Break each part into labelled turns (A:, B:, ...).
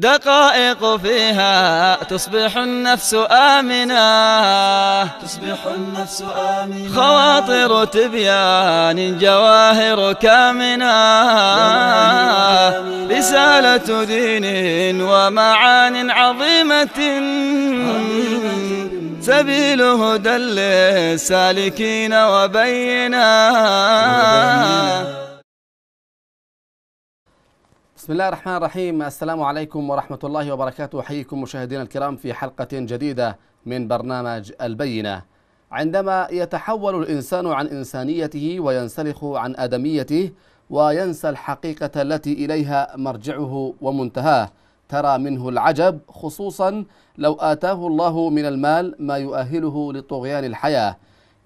A: دقائق فيها تصبح النفس آمنة تصبح النفس آمنة خواطر تبيان جواهر كامنة رسالة دين ومعان عظيمة سبيل هدى للسالكين وبينا
B: بسم الله الرحمن الرحيم السلام عليكم ورحمة الله وبركاته أحييكم مشاهدينا الكرام في حلقة جديدة من برنامج البينة عندما يتحول الإنسان عن إنسانيته وينسلخ عن آدميته وينسى الحقيقة التي إليها مرجعه ومنتهاه ترى منه العجب خصوصا لو آتاه الله من المال ما يؤهله لطغيان الحياة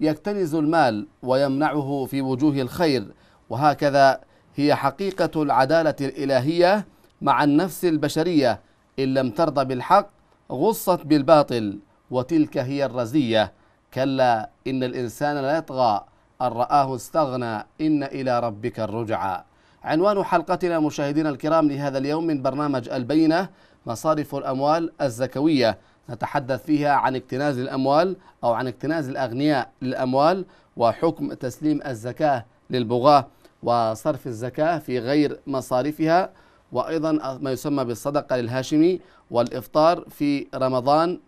B: يكتنز المال ويمنعه في وجوه الخير وهكذا هي حقيقة العدالة الإلهية مع النفس البشرية إن لم ترضى بالحق غصت بالباطل وتلك هي الرزية كلا إن الإنسان لا يطغى أن رآه استغنى إن إلى ربك الرجعى عنوان حلقتنا مشاهدينا الكرام لهذا اليوم من برنامج البينة مصارف الأموال الزكوية نتحدث فيها عن اكتناز الأموال أو عن اكتناز الأغنياء للأموال وحكم تسليم الزكاة للبغاة وصرف الزكاة في غير مصارفها وأيضا ما يسمى بالصدقة للهاشمي والإفطار في رمضان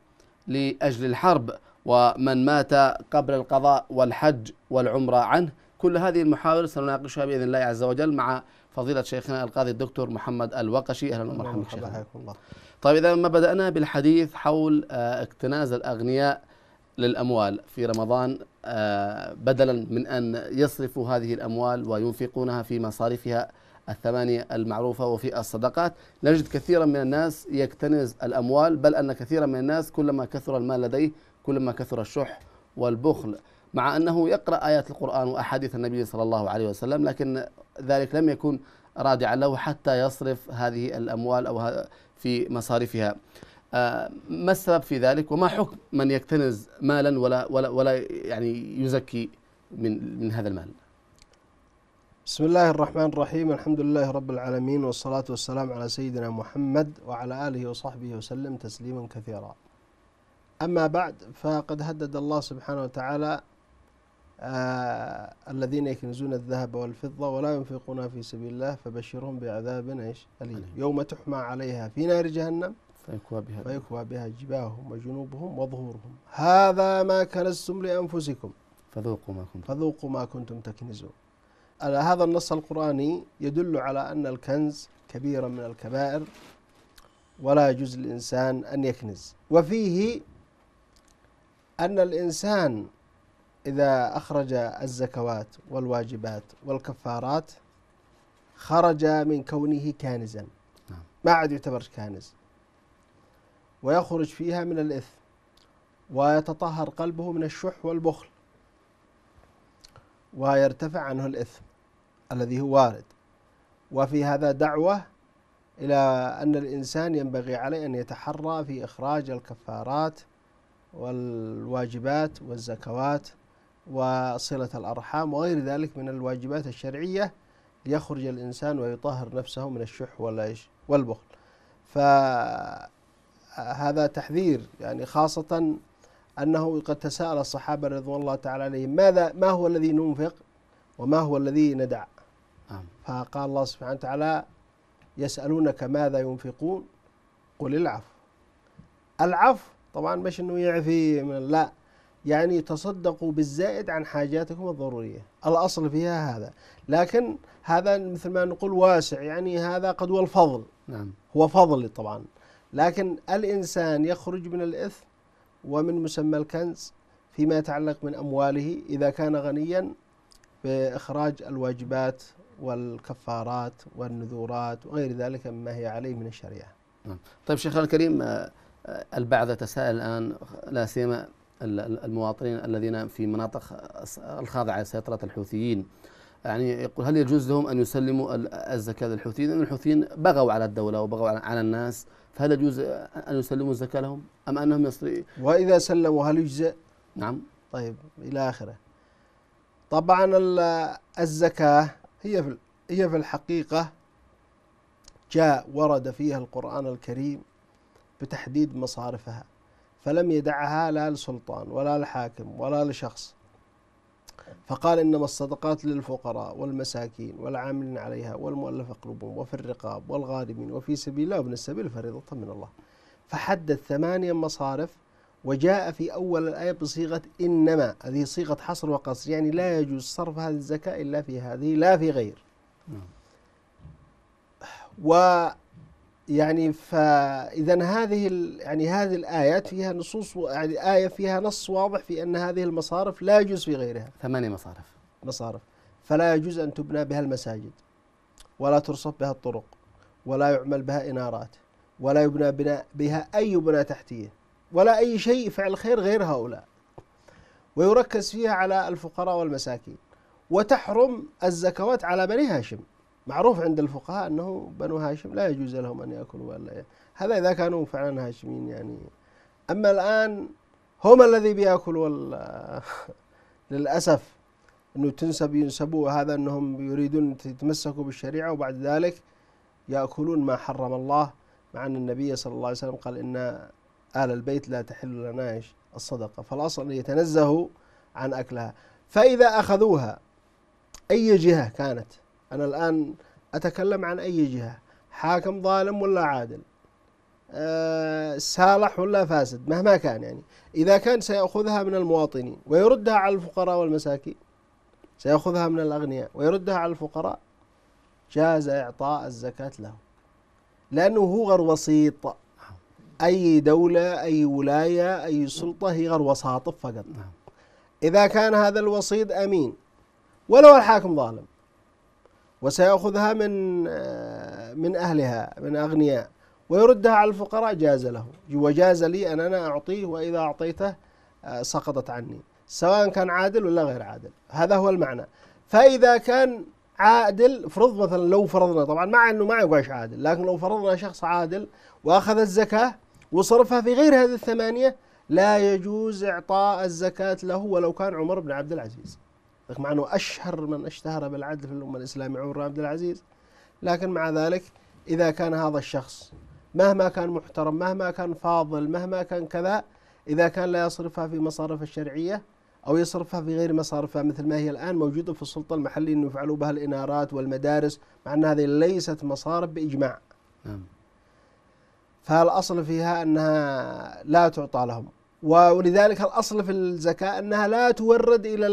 B: لأجل الحرب ومن مات قبل القضاء والحج والعمرة عنه كل هذه المحاور سنناقشها بإذن الله عز وجل مع فضيلة شيخنا القاضي الدكتور محمد الوقشي أهلا ومرحبا شيخنا الله. طيب إذا ما بدأنا بالحديث حول آه، اكتناز الأغنياء للأموال في رمضان آه، بدلا من أن يصرفوا هذه الأموال وينفقونها في مصارفها الثمانية المعروفة وفي الصدقات نجد كثيرا من الناس يكتنز الأموال بل أن كثيرا من الناس كلما كثر المال لديه كلما كثر الشح والبخل مع أنه يقرأ آيات القرآن وأحاديث النبي صلى الله عليه وسلم لكن ذلك لم يكن رادعا له حتى يصرف هذه الأموال أو في مصارفها آه، ما السبب في ذلك وما حكم من يكتنز مالا ولا ولا ولا يعني يزكي من من هذا المال؟
C: بسم الله الرحمن الرحيم الحمد لله رب العالمين والصلاة والسلام على سيدنا محمد وعلى آله وصحبه وسلم تسليما كثيرا أما بعد فقد هدد الله سبحانه وتعالى آه الذين يكنزون الذهب والفضة ولا ينفقونها في سبيل الله فبشرهم بعذاب ايش؟ أليم يوم تحمى عليها في نار جهنم فيكوى بها, فيكوى بها جباههم وجنوبهم وظهورهم هذا ما كنزتم لأنفسكم فذوقوا ما كنتم فذوقوا ما كنتم تكنزون هذا النص القرآني يدل على أن الكنز كبيرا من الكبائر ولا يجوز للإنسان أن يكنز وفيه أن الإنسان إذا أخرج الزكوات والواجبات والكفارات خرج من كونه كانزا نعم. ما عاد يعتبر كانز ويخرج فيها من الإثم ويتطهر قلبه من الشح والبخل ويرتفع عنه الإثم الذي هو وارد وفي هذا دعوة إلى أن الإنسان ينبغي عليه أن يتحرى في إخراج الكفارات والواجبات والزكوات وصلة الأرحام وغير ذلك من الواجبات الشرعية ليخرج الإنسان ويطهر نفسه من الشح والبخل ف هذا تحذير يعني خاصة أنه قد تساءل الصحابة رضوان الله تعالى عليهم ماذا ما هو الذي ننفق وما هو الذي ندع نعم. فقال الله سبحانه وتعالى يسألونك ماذا ينفقون قل العفو العفو طبعا مش انه يعفي من لا يعني تصدقوا بالزائد عن حاجاتكم الضرورية الأصل فيها هذا لكن هذا مثل ما نقول واسع يعني هذا قد هو الفضل نعم. هو فضل طبعا لكن الإنسان يخرج من الإثم ومن مسمى الكنز فيما يتعلق من أمواله إذا كان غنيا بإخراج الواجبات والكفارات والنذورات وغير ذلك مما هي عليه من الشريعة
B: نعم. طيب شيخنا الكريم آه، آه، البعض يتساءل الآن لا سيما المواطنين الذين في مناطق الخاضعة لسيطرة الحوثيين يعني يقول هل يجوز لهم أن يسلموا الزكاة للحوثيين لأن الحوثيين بغوا على الدولة وبغوا على الناس
C: فهل يجوز أن يسلموا الزكاة لهم أم أنهم يصري وإذا سلموا هل يجزئ نعم طيب إلى آخره طبعا الزكاة هي في هي في الحقيقة جاء ورد فيها القرآن الكريم بتحديد مصارفها فلم يدعها لا لسلطان ولا لحاكم ولا لشخص فقال إنما الصدقات للفقراء والمساكين والعاملين عليها والمؤلفة قلوبهم وفي الرقاب والغارمين وفي سبيل الله وابن السبيل فريضة من الله فحدد ثمانية مصارف وجاء في أول الآية بصيغة إنما هذه صيغة حصر وقصر يعني لا يجوز صرف هذه الزكاة إلا في هذه لا في غير نعم. و يعني فاذا هذه يعني هذه الايات فيها نصوص يعني ايه فيها نص واضح في ان هذه المصارف لا يجوز في غيرها ثمانية مصارف مصارف فلا يجوز ان تبنى بها المساجد ولا ترصف بها الطرق ولا يعمل بها انارات ولا يبنى بنا بها اي بنى تحتيه ولا اي شيء فعل خير غير هؤلاء ويركز فيها على الفقراء والمساكين وتحرم الزكوات على بني هاشم معروف عند الفقهاء أنه بنو هاشم لا يجوز لهم أن يأكلوا ولا يعني. هذا إذا كانوا فعلا هاشمين يعني أما الآن هم الذي بيأكلوا للأسف أنه تنسب ينسبوا هذا أنهم يريدون يتمسكوا بالشريعة وبعد ذلك يأكلون ما حرم الله مع أن النبي صلى الله عليه وسلم قال إن اهل البيت لا تحل لنا الصدقة فالأصل يتنزهوا عن أكلها فإذا أخذوها أي جهة كانت أنا الآن أتكلم عن أي جهة حاكم ظالم ولا عادل آه، صالح ولا فاسد مهما كان يعني إذا كان سيأخذها من المواطنين ويردها على الفقراء والمساكين سيأخذها من الأغنياء ويردها على الفقراء جاز إعطاء الزكاة له لأنه هو غير وسيط أي دولة أي ولاية أي سلطة هي غير وساطف فقط نعم. إذا كان هذا الوسيط أمين ولو الحاكم ظالم وسيأخذها من آه، من أهلها من أغنياء ويردها على الفقراء جاز له وجاز لي أن أنا أعطيه وإذا أعطيته آه، سقطت عني سواء كان عادل ولا غير عادل هذا هو المعنى فإذا كان عادل فرض مثلا لو فرضنا طبعا مع أنه ما يقعش عادل لكن لو فرضنا شخص عادل وأخذ الزكاة وصرفها في غير هذه الثمانية لا يجوز إعطاء الزكاة له ولو كان عمر بن عبد العزيز مع أنه أشهر من اشتهر بالعدل في الأمة الإسلامية عمر بن عبد العزيز لكن مع ذلك إذا كان هذا الشخص مهما كان محترم مهما كان فاضل مهما كان كذا إذا كان لا يصرفها في مصارف الشرعية أو يصرفها في غير مصارفها مثل ما هي الآن موجودة في السلطة المحلية أنه يفعلوا بها الإنارات والمدارس مع أن هذه ليست مصارف بإجماع نعم فالأصل فيها أنها لا تعطى لهم ولذلك الأصل في الزكاة أنها لا تورد إلى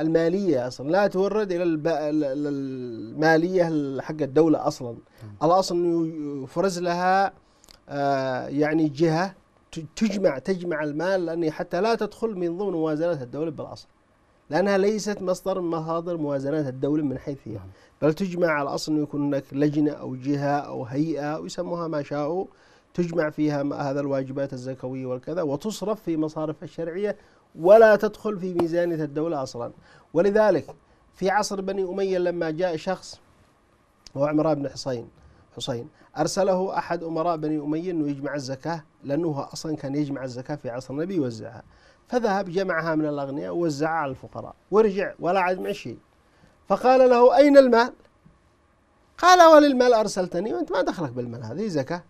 C: المالية أصلا لا تورد إلى المالية حق الدولة أصلا الأصل يفرز لها آه، يعني جهة تجمع تجمع المال لأن حتى لا تدخل من ضمن موازنة الدولة بالأصل لأنها ليست مصدر من مصادر موازنة الدولة من حيث هي نعم. بل تجمع على الأصل يكون هناك لجنة أو جهة أو هيئة ويسموها ما شاءوا تجمع فيها هذا الواجبات الزكوية والكذا وتصرف في مصارف الشرعية ولا تدخل في ميزانية الدولة أصلا ولذلك في عصر بني أمية لما جاء شخص هو عمران بن حصين حسين أرسله أحد أمراء بني أمية أنه يجمع الزكاة لأنه أصلا كان يجمع الزكاة في عصر النبي يوزعها فذهب جمعها من الأغنياء ووزعها على الفقراء ورجع ولا عاد مع شيء فقال له أين المال؟ قال وللمال أرسلتني وأنت ما دخلك بالمال هذه زكاة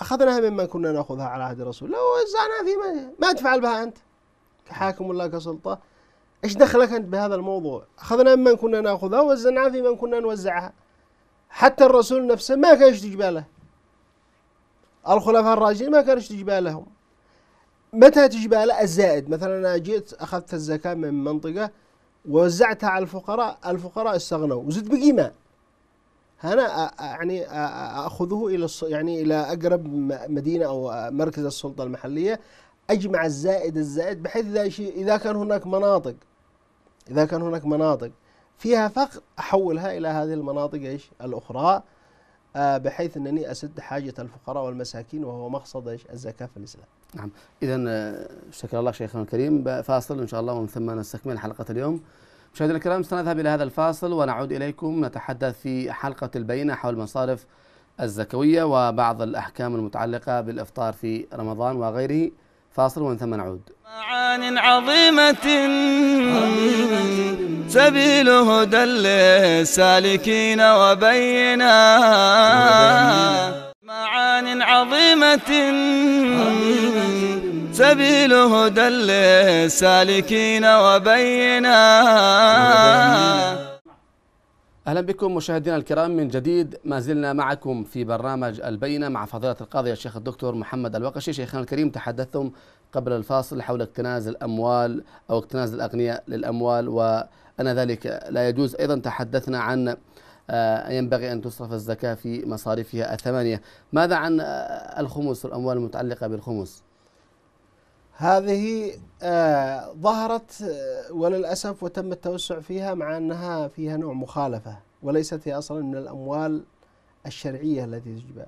C: أخذناها مما كنا نأخذها على عهد الرسول لو وزعناها في ما تفعل بها أنت كحاكم ولا كسلطة إيش دخلك أنت بهذا الموضوع أخذنا مما كنا نأخذها ووزعناها في من كنا نوزعها حتى الرسول نفسه ما كان يشتجب له الخلفاء الراشدين ما كانوا يشتجب لهم متى تجب له الزائد مثلا أنا جئت أخذت الزكاة من منطقة ووزعتها على الفقراء الفقراء استغنوا وزدت بقيمة أنا يعني أخذه إلى يعني إلى أقرب مدينة أو مركز السلطة المحلية أجمع الزائد الزائد بحيث إذا كان هناك مناطق إذا كان هناك مناطق فيها فقر أحولها إلى هذه المناطق إيش الأخرى بحيث أنني أسد حاجة الفقراء والمساكين وهو مقصد إيش الزكاة في الإسلام
B: نعم إذا شكر الله شيخنا الكريم فاصل إن شاء الله ومن ثم نستكمل حلقة اليوم مشاهدينا الكرام سنذهب إلى هذا الفاصل ونعود إليكم نتحدث في حلقة البينة حول المصارف الزكوية وبعض الأحكام المتعلقة بالإفطار في رمضان وغيره فاصل ومن ثم نعود
A: معان عظيمة سبيل هدى للسالكين وبينا معان عظيمة سبيل هدى للسالكين وبينا
B: أهلا بكم مشاهدينا الكرام من جديد ما زلنا معكم في برنامج البينة مع فضيلة القاضي الشيخ الدكتور محمد الوقشي شيخنا الكريم تحدثتم قبل الفاصل حول اكتناز الأموال أو اكتناز الأغنياء للأموال وأن ذلك لا يجوز أيضا تحدثنا عن آه، ينبغي أن تصرف الزكاة في مصاريفها الثمانية ماذا عن
C: آه، الخمس والأموال المتعلقة بالخمس؟ هذه آه ظهرت آه، وللأسف وتم التوسع فيها مع أنها فيها نوع مخالفة وليست هي أصلا من الأموال الشرعية التي تجب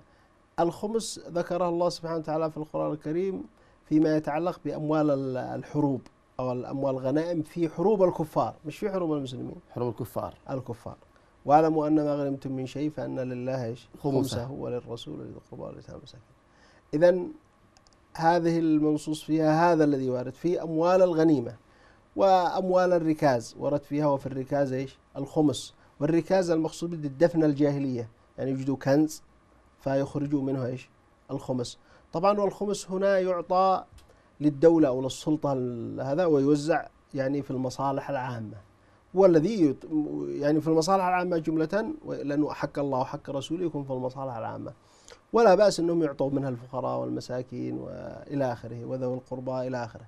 C: الخمس ذكره الله سبحانه وتعالى في القرآن الكريم فيما يتعلق بأموال الحروب أو الأموال الغنائم في حروب الكفار مش في حروب المسلمين حروب الكفار الكفار واعلموا أن ما غنمتم من شيء فأن لله خمسه خمسة وللرسول ذي القربى واليتامى إذا هذه المنصوص فيها هذا الذي وارد فيه أموال الغنيمة وأموال الركاز ورد فيها وفي الركاز إيش الخمس والركاز المقصود بالدفن الجاهلية يعني يجدوا كنز فيخرجوا منه إيش الخمس طبعا والخمس هنا يعطى للدولة أو للسلطة هذا ويوزع يعني في المصالح العامة والذي يعني في المصالح العامة جملة لأنه حق الله وحق رسوله يكون في المصالح العامة ولا بأس أنهم يعطوا منها الفقراء والمساكين وإلى آخره وذوي القربى إلى آخره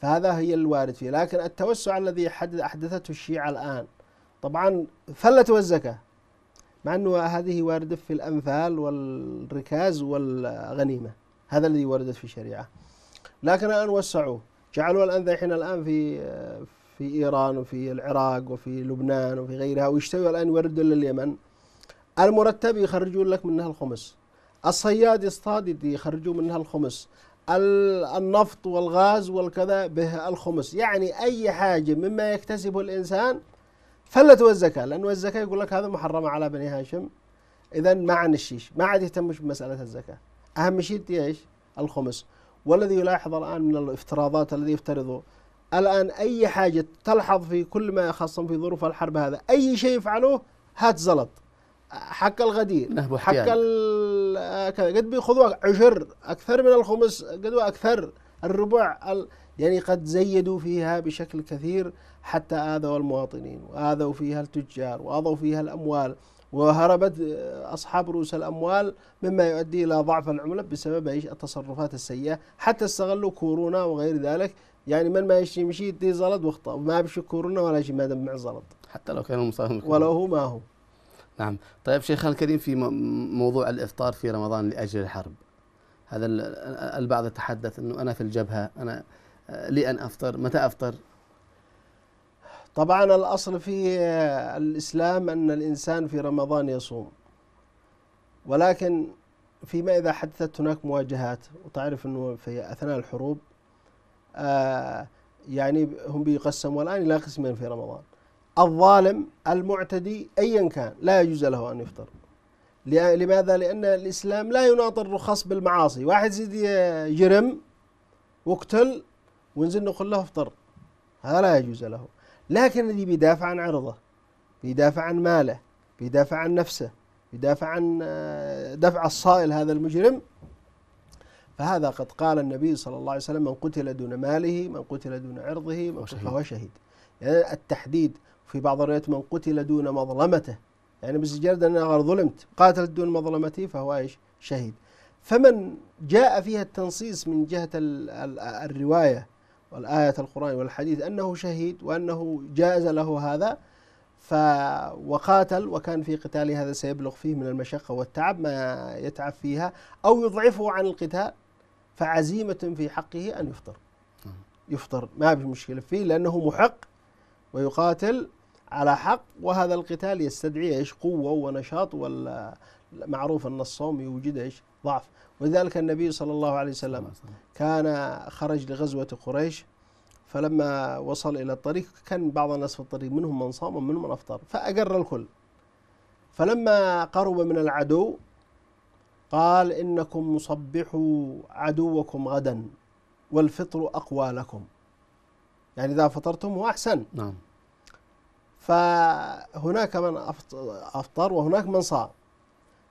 C: فهذا هي الوارد فيه لكن التوسع الذي أحدثته الشيعة الآن طبعا فلة والزكاة مع أنه هذه واردة في الأنفال والركاز والغنيمة هذا الذي وردت في الشريعة لكن الآن وسعوه جعلوا الآن ذحين الآن في في إيران وفي العراق وفي لبنان وفي غيرها ويشتوي الآن يوردوا لليمن المرتب يخرجون لك منها الخمس الصياد يصطاد يخرجوا منها الخمس النفط والغاز والكذا به الخمس يعني أي حاجة مما يكتسبه الإنسان فلته الزكاة لأنه الزكاة يقول لك هذا محرم على بني هاشم إذا ما عن الشيش ما عاد يهتمش بمسألة الزكاة أهم شيء إيش الخمس والذي يلاحظ الآن من الافتراضات الذي يفترضه الآن أي حاجة تلحظ في كل ما يخص في ظروف الحرب هذا أي شيء يفعلوه هات زلط حق الغدير حق قد بيخذوا عشر أكثر من الخمس قد أكثر الربع ال... يعني قد زيدوا فيها بشكل كثير حتى آذوا المواطنين وآذوا فيها التجار وآذوا فيها الأموال وهربت آه، أصحاب رؤوس الأموال مما يؤدي إلى ضعف العملة بسبب إيش التصرفات السيئة حتى استغلوا كورونا وغير ذلك يعني من ما يمشي يدي زلط وخطأ ما بشي كورونا ولا شيء ما دمع زلط
B: حتى لو كان مصاب ولو هو ما هو نعم طيب شيخنا الكريم في موضوع الإفطار في رمضان لأجل الحرب هذا البعض يتحدث أنه أنا في الجبهة أنا لي أن أفطر
C: متى أفطر طبعا الأصل في الإسلام أن الإنسان في رمضان يصوم ولكن فيما إذا حدثت هناك مواجهات وتعرف أنه في أثناء الحروب آه يعني هم بيقسموا الآن إلى قسمين في رمضان الظالم المعتدي أيا كان لا يجوز له أن يفطر لماذا؟ لأن الإسلام لا يناطر الرخص بالمعاصي واحد زيد يجرم واقتل ونزل نقول له افطر هذا لا يجوز له لكن الذي بيدافع عن عرضه بيدافع عن ماله بيدافع عن نفسه بيدافع عن آه، دفع الصائل هذا المجرم فهذا قد قال النبي صلى الله عليه وسلم من قتل دون ماله من قتل دون عرضه فهو شهيد يعني التحديد في بعض الروايات من قتل دون مظلمته يعني بس جرد أنا ظلمت قاتل دون مظلمتي فهو إيش شهيد فمن جاء فيها التنصيص من جهة الرواية والآية القرآن والحديث أنه شهيد وأنه جاز له هذا ف وقاتل وكان في قتال هذا سيبلغ فيه من المشقة والتعب ما يتعب فيها أو يضعفه عن القتال فعزيمة في حقه أن يفطر نعم. يفطر ما في مشكلة فيه لأنه محق ويقاتل على حق وهذا القتال يستدعي ايش قوه ونشاط ولا معروف ان الصوم يوجد ايش ضعف ولذلك النبي صلى الله عليه وسلم كان خرج لغزوه قريش فلما وصل الى الطريق كان بعض الناس في الطريق منهم من صام ومنهم من افطر فاقر الكل فلما قرب من العدو قال انكم مصبحوا عدوكم غدا والفطر اقوى لكم يعني اذا فطرتم هو احسن نعم فهناك من أفطر وهناك من صام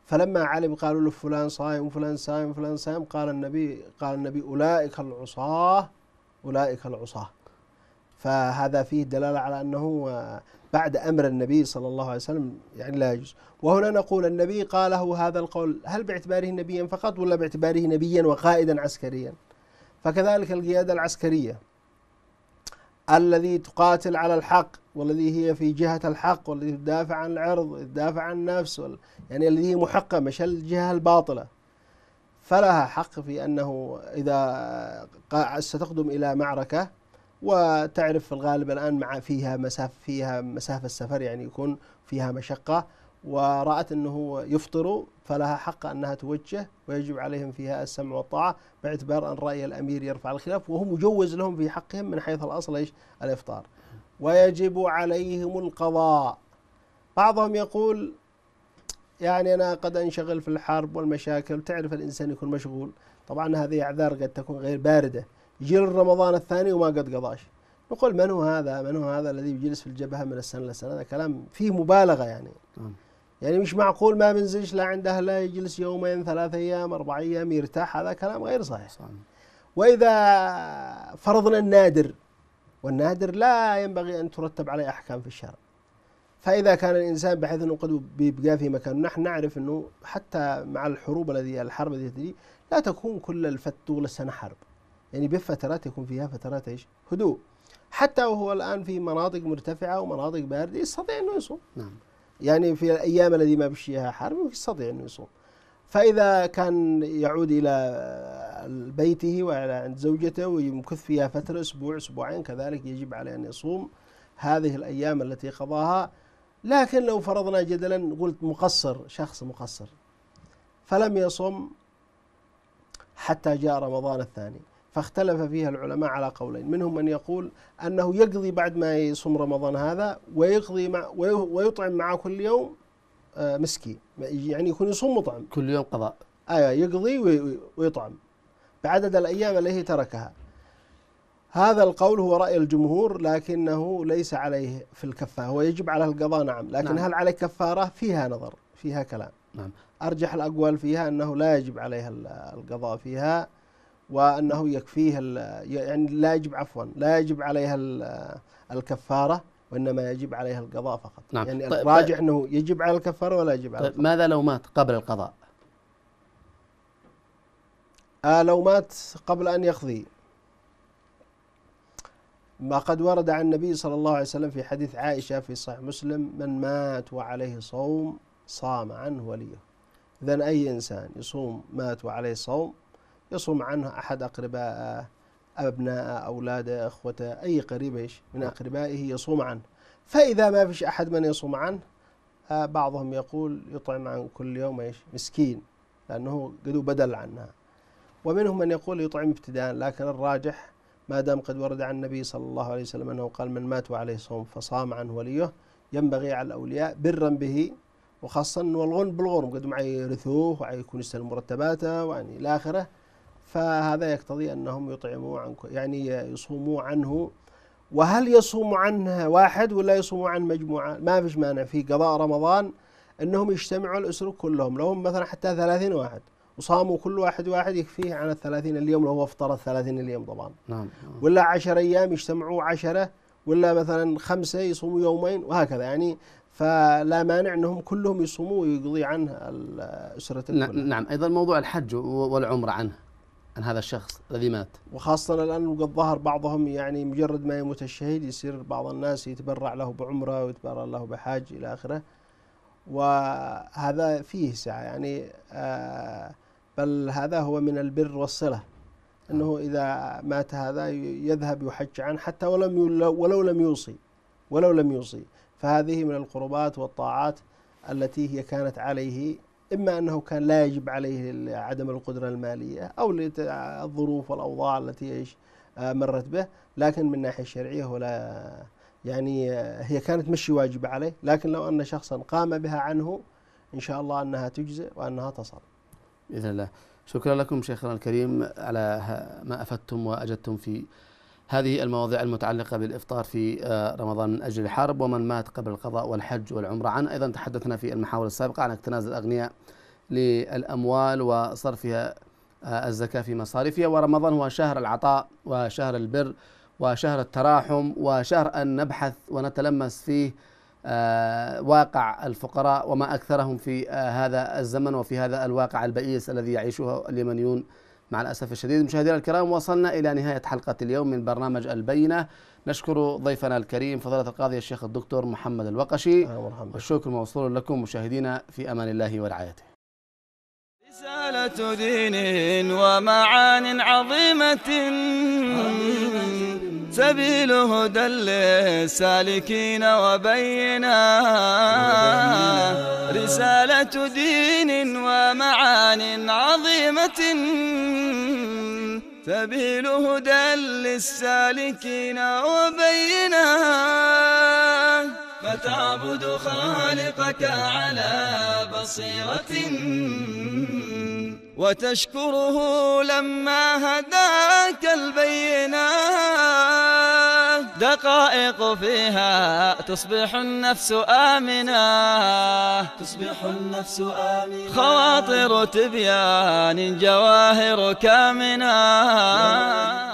C: فلما علم قالوا له فلان صائم فلان صائم فلان صائم قال النبي قال النبي أولئك العصاة أولئك العصاة فهذا فيه دلالة على أنه آه، بعد أمر النبي صلى الله عليه وسلم يعني لا يجوز وهنا نقول النبي قاله هذا القول هل باعتباره نبيا فقط ولا باعتباره نبيا وقائدا عسكريا فكذلك القيادة العسكرية الذي تقاتل على الحق والذي هي في جهة الحق والذي تدافع عن العرض تدافع عن النفس يعني الذي هي محقة مش الجهة الباطلة فلها حق في أنه إذا ستقدم إلى معركة وتعرف في الغالب الآن مع فيها مسافة فيها مسافة السفر يعني يكون فيها مشقة ورأت أنه يفطر فلها حق أنها توجه ويجب عليهم فيها السمع والطاعة باعتبار أن رأي الأمير يرفع الخلاف وهو مجوز لهم في حقهم من حيث الأصل إيش الإفطار ويجب عليهم القضاء بعضهم يقول يعني أنا قد أنشغل في الحرب والمشاكل تعرف الإنسان يكون مشغول طبعا هذه أعذار قد تكون غير باردة يجي رمضان الثاني وما قد قضاش نقول من هو هذا من هو هذا الذي يجلس في الجبهة من السنة للسنة هذا كلام فيه مبالغة يعني نعم. يعني مش معقول ما بنزلش لا عند أهله يجلس يومين ثلاثة أيام أربع أيام يرتاح هذا كلام غير صحيح صحيح. وإذا فرضنا النادر والنادر لا ينبغي أن ترتب عليه أحكام في الشرع فإذا كان الإنسان بحيث أنه قد بيبقى في مكان نحن نعرف أنه حتى مع الحروب الذي الحرب التي تجري لا تكون كل الفت طول السنة حرب يعني بفترات يكون فيها فترات ايش؟ هدوء حتى وهو الآن في مناطق مرتفعة ومناطق باردة يستطيع أنه يصوم نعم يعني في الأيام الذي ما فيها حرب يستطيع أن يصوم فإذا كان يعود إلى بيته وإلى عند زوجته ويمكث فيها فترة أسبوع أسبوعين كذلك يجب عليه أن يصوم هذه الأيام التي قضاها لكن لو فرضنا جدلا قلت مقصر شخص مقصر فلم يصوم حتى جاء رمضان الثاني فاختلف فيها العلماء على قولين منهم من يقول أنه يقضي بعد ما يصوم رمضان هذا ويقضي مع ويطعم مع كل يوم آه، مسكين يعني يكون يصوم مطعم كل يوم قضاء ايوه يقضي ويطعم بعدد الايام التي تركها هذا القول هو راي الجمهور لكنه ليس عليه في الكفة هو يجب على القضاء نعم لكن نعم. هل عليه كفاره فيها نظر فيها كلام نعم ارجح الاقوال فيها انه لا يجب عليها القضاء فيها وأنه يكفيه يعني لا يجب عفوا لا يجب عليها الكفارة وإنما يجب عليها القضاء فقط نعم. يعني طيب الراجح أنه يجب على الكفارة ولا يجب على طيب القضاء. ماذا لو مات قبل القضاء آه لو مات قبل أن يقضي ما قد ورد عن النبي صلى الله عليه وسلم في حديث عائشة في صحيح مسلم من مات وعليه صوم صام عنه وليه إذا أي إنسان يصوم مات وعليه صوم يصوم عنه أحد أقربائه أبناء أولاده أخوته أي قريب إيش من نعم. أقربائه يصوم عنه فإذا ما فيش أحد من يصوم عنه آه، بعضهم يقول يطعم عن كل يوم إيش مسكين لأنه قد بدل عنها ومنهم من يقول يطعم ابتداء لكن الراجح ما دام قد ورد عن النبي صلى الله عليه وسلم أنه قال من مات وعليه صوم فصام عنه وليه ينبغي على الأولياء برا به وخاصة والغن بالغرم قد معي يرثوه يكون يستلم مرتباته وعن إلى آخره فهذا يقتضي أنهم يطعموا عن يعني يصوموا عنه وهل يصوم عنها واحد ولا يصوم عن مجموعة ما فيش مانع في قضاء رمضان أنهم يجتمعوا الأسر كلهم لهم مثلا حتى ثلاثين واحد وصاموا كل واحد واحد يكفيه عن 30 اليوم لو هو افطر 30 اليوم طبعا نعم ولا عشر أيام يجتمعوا عشرة ولا مثلا خمسة يصوموا يومين وهكذا يعني فلا مانع انهم كلهم يصوموا ويقضي عنها اسره نعم ايضا موضوع الحج والعمره عنه عن هذا الشخص الذي مات وخاصة الآن وقد ظهر بعضهم يعني مجرد ما يموت الشهيد يصير بعض الناس يتبرع له بعمرة ويتبرع له بحاج إلى آخره وهذا فيه سعة يعني آه بل هذا هو من البر والصلة أنه نعم. إذا مات هذا يذهب يحج عنه حتى ولم ولو لم يوصي ولو لم يوصي فهذه من القربات والطاعات التي هي كانت عليه إما أنه كان لا يجب عليه عدم القدرة المالية أو الظروف والأوضاع التي إيش آه، مرت به لكن من الناحية الشرعية هو لا يعني آه، هي كانت مشي واجبة عليه لكن لو أن شخصا قام بها عنه إن شاء الله أنها تجزئ وأنها تصل
B: بإذن الله شكرا لكم شيخنا الكريم على ما أفدتم وأجدتم في هذه المواضيع المتعلقة بالإفطار في آه، رمضان من أجل الحرب ومن مات قبل القضاء والحج والعمرة عن أيضا تحدثنا في المحاور السابقة عن اكتناز الأغنياء للأموال وصرفها آه، الزكاة في مصارفها ورمضان هو شهر العطاء وشهر البر وشهر التراحم وشهر أن نبحث ونتلمس فيه آه، واقع الفقراء وما أكثرهم في هذا الزمن وفي هذا الواقع البئيس الذي يعيشه اليمنيون مع الأسف الشديد مشاهدينا الكرام وصلنا إلى نهاية حلقة اليوم من برنامج البينة نشكر ضيفنا الكريم فضيلة القاضي الشيخ الدكتور محمد الوقشي والشكر موصول لكم مشاهدينا في أمان الله ورعايته
A: رسالة دين ومعان عظيمة سبيل هدى للسالكين وبينا رسالة دين ومعان عظيمة سبيل هدى للسالكين وبينا فتعبد خالقك على بصيرة وتشكره لما هداك البينات دقائق فيها تصبح النفس آمنة تصبح النفس آمنة خواطر تبيان جواهر كامنة